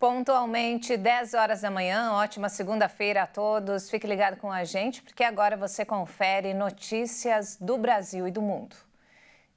Pontualmente, 10 horas da manhã. Ótima segunda-feira a todos. Fique ligado com a gente, porque agora você confere notícias do Brasil e do mundo.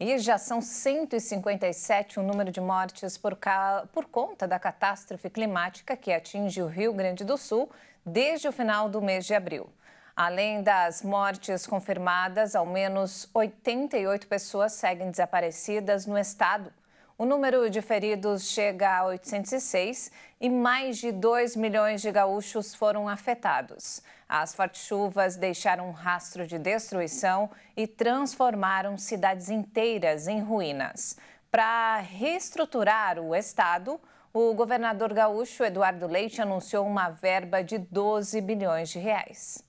E já são 157 o número de mortes por, ca... por conta da catástrofe climática que atinge o Rio Grande do Sul desde o final do mês de abril. Além das mortes confirmadas, ao menos 88 pessoas seguem desaparecidas no estado. O número de feridos chega a 806 e mais de 2 milhões de gaúchos foram afetados. As fortes-chuvas deixaram um rastro de destruição e transformaram cidades inteiras em ruínas. Para reestruturar o estado, o governador gaúcho Eduardo Leite anunciou uma verba de 12 bilhões de reais.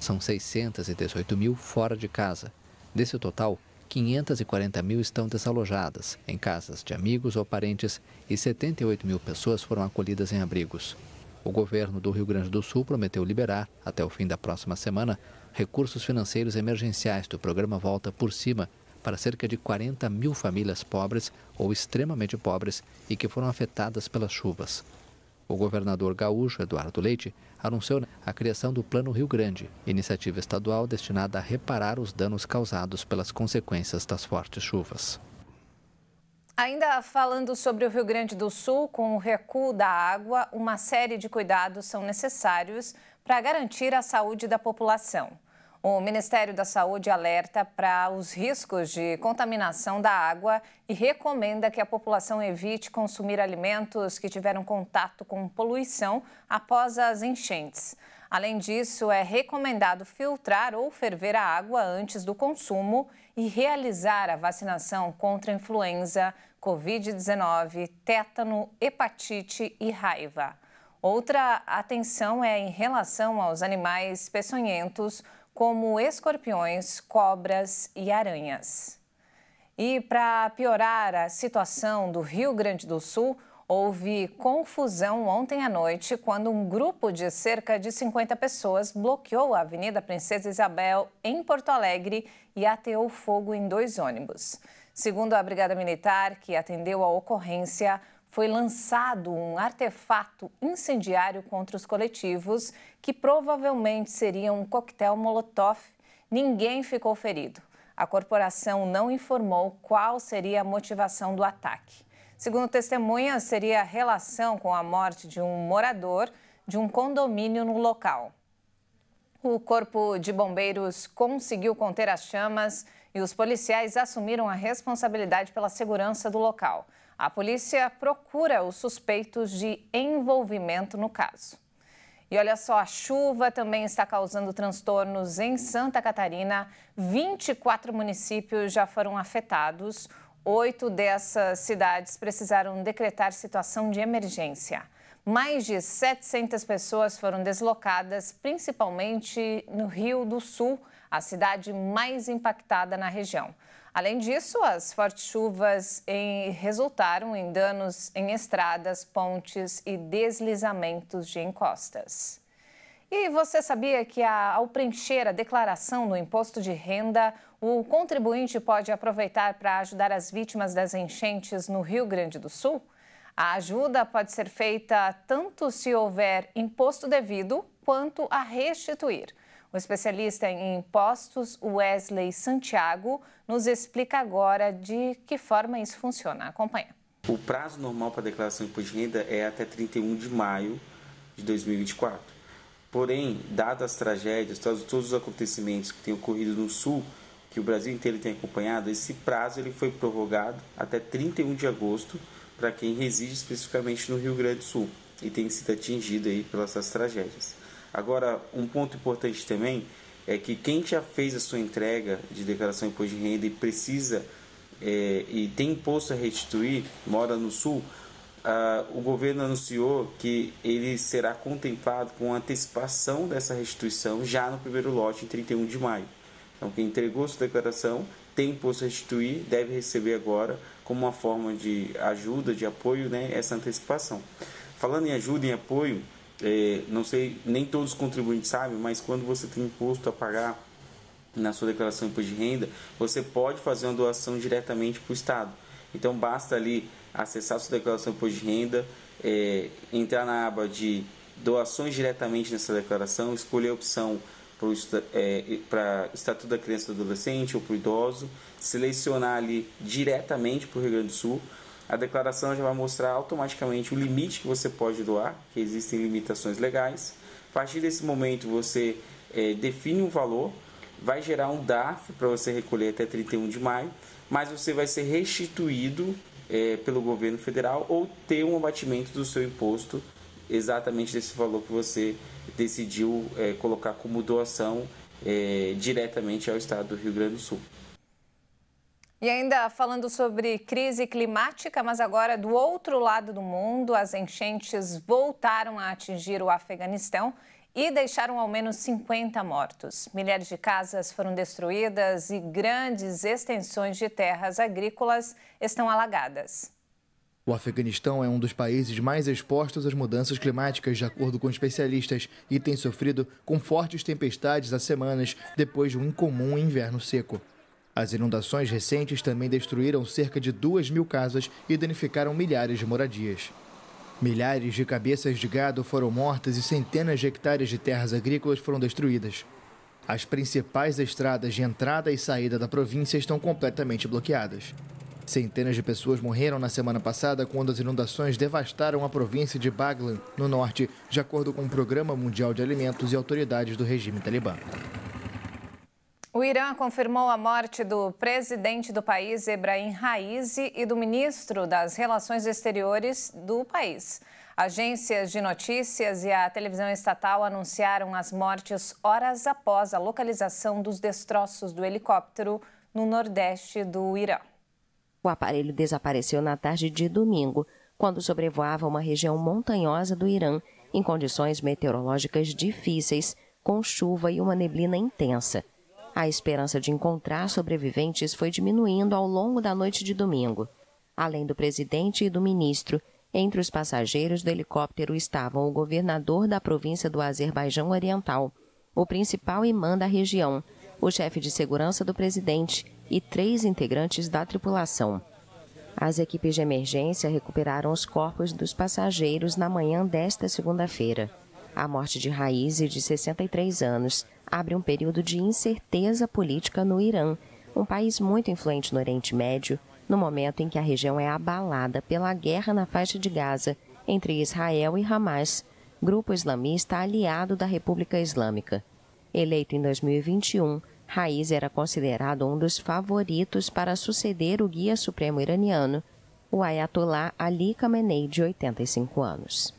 São 618 mil fora de casa. Desse total, 540 mil estão desalojadas, em casas de amigos ou parentes, e 78 mil pessoas foram acolhidas em abrigos. O governo do Rio Grande do Sul prometeu liberar, até o fim da próxima semana, recursos financeiros emergenciais do programa Volta por Cima para cerca de 40 mil famílias pobres ou extremamente pobres e que foram afetadas pelas chuvas. O governador gaúcho, Eduardo Leite, anunciou né, a criação do Plano Rio Grande, iniciativa estadual destinada a reparar os danos causados pelas consequências das fortes chuvas. Ainda falando sobre o Rio Grande do Sul, com o recuo da água, uma série de cuidados são necessários para garantir a saúde da população. O Ministério da Saúde alerta para os riscos de contaminação da água e recomenda que a população evite consumir alimentos que tiveram contato com poluição após as enchentes. Além disso, é recomendado filtrar ou ferver a água antes do consumo e realizar a vacinação contra influenza, Covid-19, tétano, hepatite e raiva. Outra atenção é em relação aos animais peçonhentos como escorpiões, cobras e aranhas. E para piorar a situação do Rio Grande do Sul, houve confusão ontem à noite quando um grupo de cerca de 50 pessoas bloqueou a Avenida Princesa Isabel, em Porto Alegre, e ateou fogo em dois ônibus. Segundo a Brigada Militar, que atendeu a ocorrência, foi lançado um artefato incendiário contra os coletivos, que provavelmente seria um coquetel Molotov. Ninguém ficou ferido. A corporação não informou qual seria a motivação do ataque. Segundo testemunhas, seria a relação com a morte de um morador de um condomínio no local. O Corpo de Bombeiros conseguiu conter as chamas e os policiais assumiram a responsabilidade pela segurança do local. A polícia procura os suspeitos de envolvimento no caso. E olha só, a chuva também está causando transtornos em Santa Catarina. 24 municípios já foram afetados. Oito dessas cidades precisaram decretar situação de emergência. Mais de 700 pessoas foram deslocadas, principalmente no Rio do Sul, a cidade mais impactada na região. Além disso, as fortes chuvas em, resultaram em danos em estradas, pontes e deslizamentos de encostas. E você sabia que a, ao preencher a declaração no imposto de renda, o contribuinte pode aproveitar para ajudar as vítimas das enchentes no Rio Grande do Sul? A ajuda pode ser feita tanto se houver imposto devido quanto a restituir. O especialista em impostos, Wesley Santiago, nos explica agora de que forma isso funciona. Acompanha. O prazo normal para declaração de imposto de renda é até 31 de maio de 2024. Porém, dadas as tragédias, todos os acontecimentos que têm ocorrido no Sul, que o Brasil inteiro tem acompanhado, esse prazo ele foi prorrogado até 31 de agosto para quem reside especificamente no Rio Grande do Sul e tem sido atingido aí pelas tragédias. Agora, um ponto importante também é que quem já fez a sua entrega de declaração de imposto de renda e precisa é, e tem imposto a restituir, mora no Sul, ah, o governo anunciou que ele será contemplado com antecipação dessa restituição já no primeiro lote, em 31 de maio. Então, quem entregou sua declaração tem imposto a restituir, deve receber agora, como uma forma de ajuda, de apoio, né, essa antecipação. Falando em ajuda e apoio, é, não sei, nem todos os contribuintes sabem, mas quando você tem imposto a pagar na sua declaração de imposto de renda, você pode fazer uma doação diretamente para o Estado. Então basta ali acessar a sua declaração de imposto de renda, é, entrar na aba de doações diretamente nessa declaração, escolher a opção para é, Estatuto da Criança e do Adolescente ou para o idoso, selecionar ali diretamente para o Rio Grande do Sul, a declaração já vai mostrar automaticamente o limite que você pode doar, que existem limitações legais. A partir desse momento você é, define um valor, vai gerar um DARF para você recolher até 31 de maio, mas você vai ser restituído é, pelo governo federal ou ter um abatimento do seu imposto exatamente desse valor que você decidiu é, colocar como doação é, diretamente ao estado do Rio Grande do Sul. E ainda falando sobre crise climática, mas agora do outro lado do mundo, as enchentes voltaram a atingir o Afeganistão e deixaram ao menos 50 mortos. Milhares de casas foram destruídas e grandes extensões de terras agrícolas estão alagadas. O Afeganistão é um dos países mais expostos às mudanças climáticas, de acordo com especialistas, e tem sofrido com fortes tempestades há semanas depois de um incomum inverno seco. As inundações recentes também destruíram cerca de 2 mil casas e danificaram milhares de moradias. Milhares de cabeças de gado foram mortas e centenas de hectares de terras agrícolas foram destruídas. As principais estradas de entrada e saída da província estão completamente bloqueadas. Centenas de pessoas morreram na semana passada quando as inundações devastaram a província de Baglan, no norte, de acordo com o Programa Mundial de Alimentos e autoridades do regime talibã. O Irã confirmou a morte do presidente do país, Ebrahim Raisi, e do ministro das Relações Exteriores do país. Agências de notícias e a televisão estatal anunciaram as mortes horas após a localização dos destroços do helicóptero no nordeste do Irã. O aparelho desapareceu na tarde de domingo, quando sobrevoava uma região montanhosa do Irã, em condições meteorológicas difíceis, com chuva e uma neblina intensa. A esperança de encontrar sobreviventes foi diminuindo ao longo da noite de domingo. Além do presidente e do ministro, entre os passageiros do helicóptero estavam o governador da província do Azerbaijão Oriental, o principal imã da região, o chefe de segurança do presidente e três integrantes da tripulação. As equipes de emergência recuperaram os corpos dos passageiros na manhã desta segunda-feira. A morte de Raiz, de 63 anos, abre um período de incerteza política no Irã, um país muito influente no Oriente Médio, no momento em que a região é abalada pela guerra na faixa de Gaza entre Israel e Hamas, grupo islamista aliado da República Islâmica. Eleito em 2021, Raiz era considerado um dos favoritos para suceder o guia supremo iraniano, o Ayatollah Ali Khamenei, de 85 anos.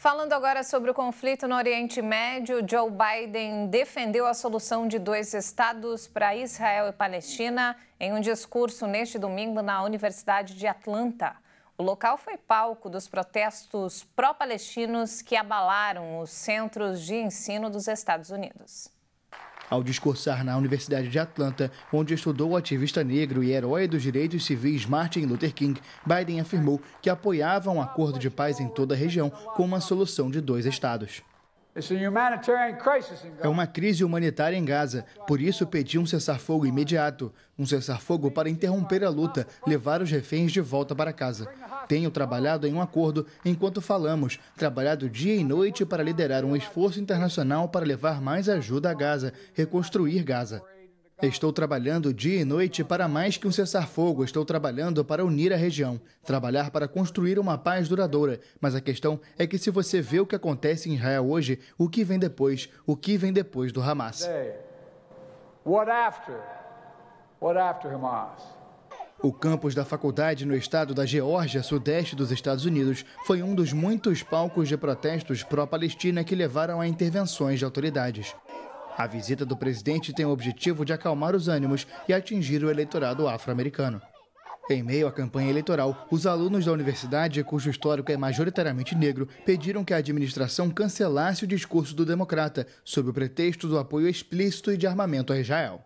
Falando agora sobre o conflito no Oriente Médio, Joe Biden defendeu a solução de dois estados para Israel e Palestina em um discurso neste domingo na Universidade de Atlanta. O local foi palco dos protestos pró-palestinos que abalaram os centros de ensino dos Estados Unidos. Ao discursar na Universidade de Atlanta, onde estudou o ativista negro e herói dos direitos civis Martin Luther King, Biden afirmou que apoiava um acordo de paz em toda a região com uma solução de dois estados. É uma crise humanitária em Gaza, por isso pedi um cessar-fogo imediato, um cessar-fogo para interromper a luta, levar os reféns de volta para casa. Tenho trabalhado em um acordo enquanto falamos, trabalhado dia e noite para liderar um esforço internacional para levar mais ajuda a Gaza, reconstruir Gaza. Estou trabalhando dia e noite para mais que um cessar-fogo, estou trabalhando para unir a região, trabalhar para construir uma paz duradoura. Mas a questão é que se você vê o que acontece em Israel hoje, o que vem depois, o que vem depois do Hamas. What after? What after Hamas? O campus da faculdade no estado da Geórgia, sudeste dos Estados Unidos, foi um dos muitos palcos de protestos pró-Palestina que levaram a intervenções de autoridades. A visita do presidente tem o objetivo de acalmar os ânimos e atingir o eleitorado afro-americano. Em meio à campanha eleitoral, os alunos da universidade, cujo histórico é majoritariamente negro, pediram que a administração cancelasse o discurso do democrata, sob o pretexto do apoio explícito e de armamento a Israel.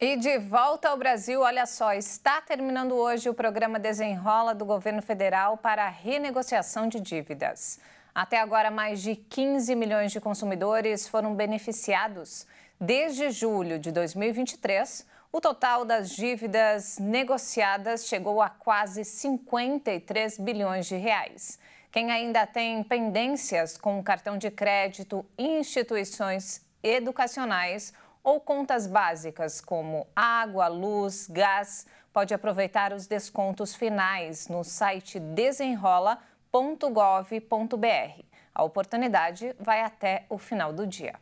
E de volta ao Brasil, olha só, está terminando hoje o programa Desenrola do governo federal para a renegociação de dívidas. Até agora, mais de 15 milhões de consumidores foram beneficiados. Desde julho de 2023, o total das dívidas negociadas chegou a quase 53 bilhões de reais. Quem ainda tem pendências com cartão de crédito, instituições educacionais ou contas básicas como água, luz, gás, pode aproveitar os descontos finais no site Desenrola.com www.gov.br. A oportunidade vai até o final do dia.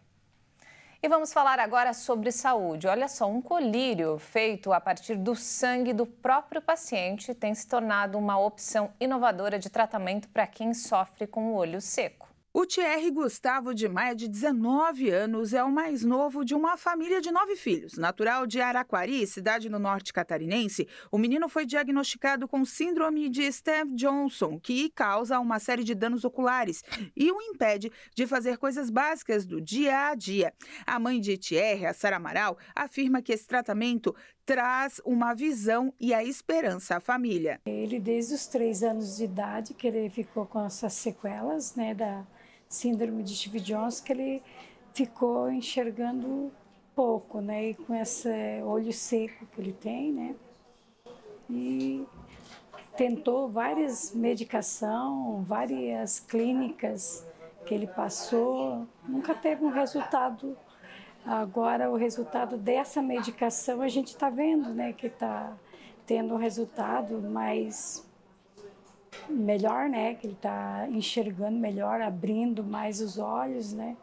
E vamos falar agora sobre saúde. Olha só, um colírio feito a partir do sangue do próprio paciente tem se tornado uma opção inovadora de tratamento para quem sofre com o olho seco. O Thierry Gustavo de Maia, de 19 anos, é o mais novo de uma família de nove filhos. Natural de Araquari, cidade no norte catarinense, o menino foi diagnosticado com síndrome de Steve johnson que causa uma série de danos oculares e o impede de fazer coisas básicas do dia a dia. A mãe de Thierry, a Sara Amaral, afirma que esse tratamento traz uma visão e a esperança à família. Ele, desde os três anos de idade, que ele ficou com essas sequelas, né, da síndrome de Steve Jones, que ele ficou enxergando pouco, né? E com esse olho seco que ele tem, né? E tentou várias medicação, várias clínicas que ele passou, nunca teve um resultado. Agora o resultado dessa medicação a gente está vendo, né? Que está tendo um resultado mais melhor, né? Que ele está enxergando melhor, abrindo mais os olhos, né?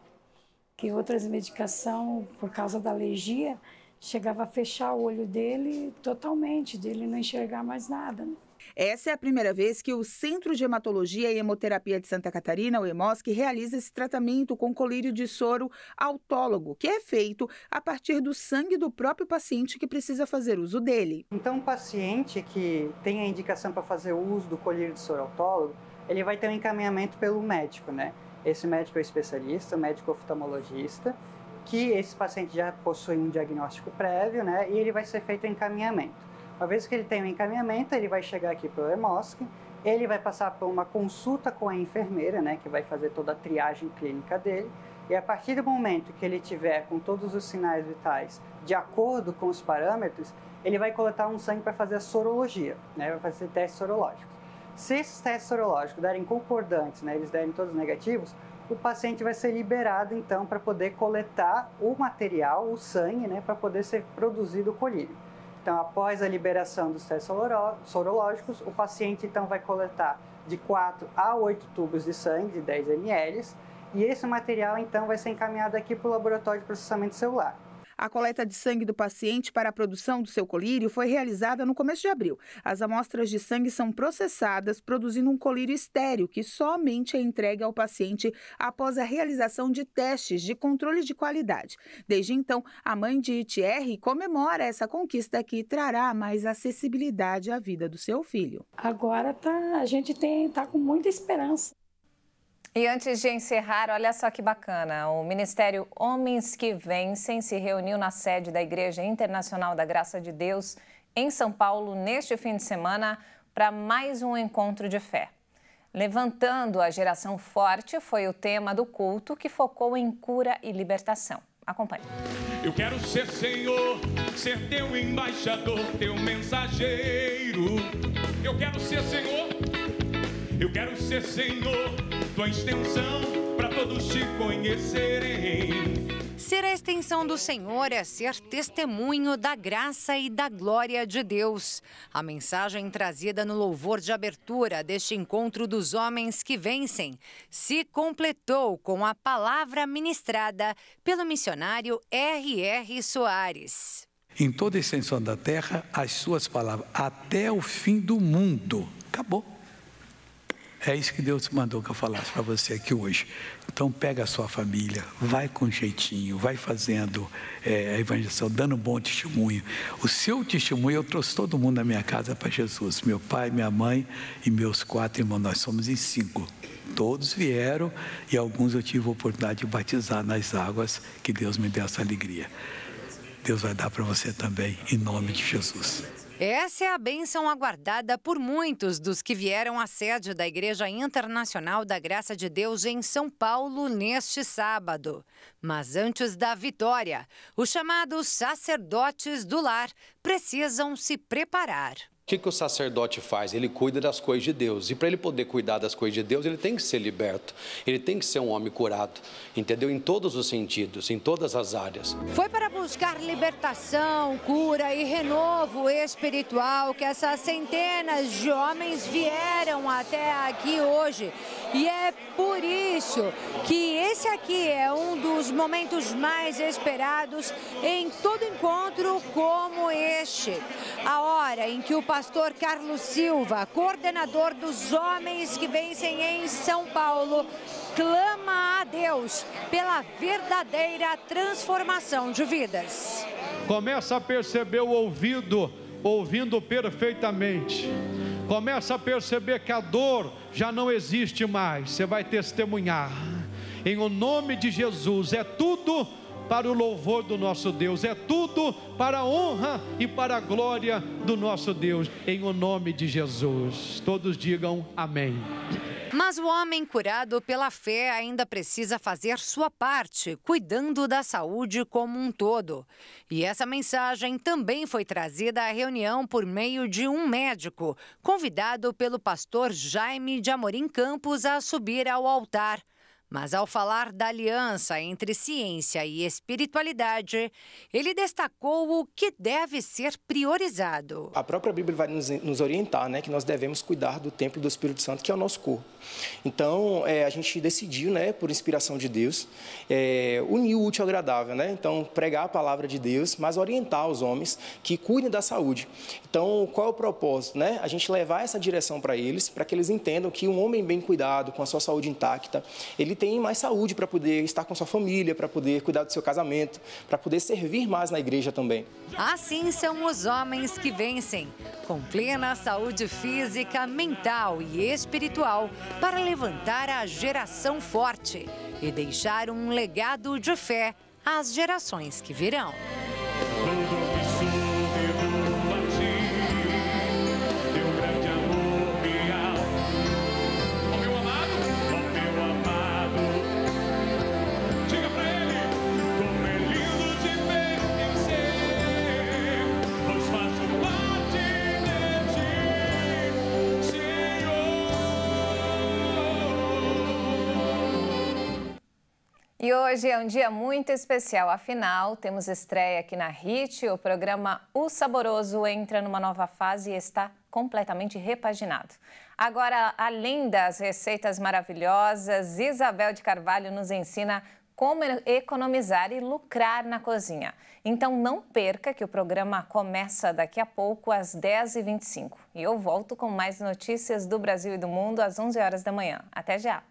Que outras medicação por causa da alergia chegava a fechar o olho dele totalmente, dele não enxergar mais nada. Né? Essa é a primeira vez que o Centro de Hematologia e Hemoterapia de Santa Catarina, o EMOSC, realiza esse tratamento com colírio de soro autólogo, que é feito a partir do sangue do próprio paciente que precisa fazer uso dele. Então, o paciente que tem a indicação para fazer uso do colírio de soro autólogo, ele vai ter um encaminhamento pelo médico, né? Esse médico é especialista, médico oftalmologista, que esse paciente já possui um diagnóstico prévio, né? E ele vai ser feito o encaminhamento. Uma vez que ele tem o um encaminhamento, ele vai chegar aqui para o EMOSC, ele vai passar por uma consulta com a enfermeira, né, que vai fazer toda a triagem clínica dele, e a partir do momento que ele tiver com todos os sinais vitais de acordo com os parâmetros, ele vai coletar um sangue para fazer a sorologia, né, vai fazer testes sorológicos. Se esses testes sorológicos derem concordantes, né, eles derem todos negativos, o paciente vai ser liberado então para poder coletar o material, o sangue, né, para poder ser produzido o colírio. Então, após a liberação dos testes sorológicos, o paciente então vai coletar de 4 a 8 tubos de sangue de 10 ml, e esse material então vai ser encaminhado aqui para o laboratório de processamento celular. A coleta de sangue do paciente para a produção do seu colírio foi realizada no começo de abril. As amostras de sangue são processadas, produzindo um colírio estéreo, que somente é entregue ao paciente após a realização de testes de controle de qualidade. Desde então, a mãe de Thierry comemora essa conquista que trará mais acessibilidade à vida do seu filho. Agora tá, a gente tem, tá com muita esperança e antes de encerrar, olha só que bacana. O Ministério Homens que Vencem se reuniu na sede da Igreja Internacional da Graça de Deus em São Paulo neste fim de semana para mais um encontro de fé. Levantando a geração forte foi o tema do culto que focou em cura e libertação. Acompanhe. Eu quero ser Senhor, ser teu embaixador, teu mensageiro. Eu quero ser Senhor, eu quero ser Senhor tua extensão, para todos te conhecerem. Ser a extensão do Senhor é ser testemunho da graça e da glória de Deus. A mensagem trazida no louvor de abertura deste encontro dos homens que vencem se completou com a palavra ministrada pelo missionário R.R. Soares. Em toda a extensão da terra, as suas palavras, até o fim do mundo. Acabou. É isso que Deus mandou que eu falasse para você aqui hoje. Então pega a sua família, vai com jeitinho, vai fazendo é, a evangelização, dando bom testemunho. O seu testemunho, eu trouxe todo mundo na minha casa para Jesus. Meu pai, minha mãe e meus quatro irmãos. Nós somos em cinco. Todos vieram e alguns eu tive a oportunidade de batizar nas águas. Que Deus me deu essa alegria. Deus vai dar para você também, em nome de Jesus. Essa é a bênção aguardada por muitos dos que vieram à sede da Igreja Internacional da Graça de Deus em São Paulo neste sábado. Mas antes da vitória, os chamados sacerdotes do lar precisam se preparar. O que, que o sacerdote faz? Ele cuida das coisas de Deus. E para ele poder cuidar das coisas de Deus, ele tem que ser liberto. Ele tem que ser um homem curado. Entendeu? Em todos os sentidos, em todas as áreas. Foi para buscar libertação, cura e renovo espiritual que essas centenas de homens vieram até aqui hoje. E é por isso que esse aqui é um dos momentos mais esperados em todo encontro como este. A hora em que o pastor Carlos Silva, coordenador dos Homens que Vencem em São Paulo, clama a Deus pela verdadeira transformação de vidas. Começa a perceber o ouvido ouvindo perfeitamente. Começa a perceber que a dor já não existe mais. Você vai testemunhar. Em o nome de Jesus, é tudo para o louvor do nosso Deus, é tudo para a honra e para a glória do nosso Deus, em o nome de Jesus. Todos digam amém. Mas o homem curado pela fé ainda precisa fazer sua parte, cuidando da saúde como um todo. E essa mensagem também foi trazida à reunião por meio de um médico, convidado pelo pastor Jaime de Amorim Campos a subir ao altar. Mas ao falar da aliança entre ciência e espiritualidade, ele destacou o que deve ser priorizado. A própria Bíblia vai nos, orientar, né, que nós devemos cuidar do templo do Espírito Santo, que é o nosso corpo. Então, é, a gente decidiu, né, por inspiração de Deus, é, unir o útil ao agradável, né? Então, pregar a palavra de Deus, mas orientar os homens que cuidem da saúde. Então, qual é o propósito, né? A gente levar essa direção para eles, para que eles entendam que um homem bem cuidado, com a sua saúde intacta, ele tem mais saúde para poder estar com sua família, para poder cuidar do seu casamento, para poder servir mais na igreja também. Assim são os homens que vencem, com plena saúde física, mental e espiritual, para levantar a geração forte e deixar um legado de fé às gerações que virão. E hoje é um dia muito especial, afinal, temos estreia aqui na HIT, o programa O Saboroso entra numa nova fase e está completamente repaginado. Agora, além das receitas maravilhosas, Isabel de Carvalho nos ensina como economizar e lucrar na cozinha. Então não perca que o programa começa daqui a pouco às 10h25. E eu volto com mais notícias do Brasil e do mundo às 11 horas da manhã. Até já!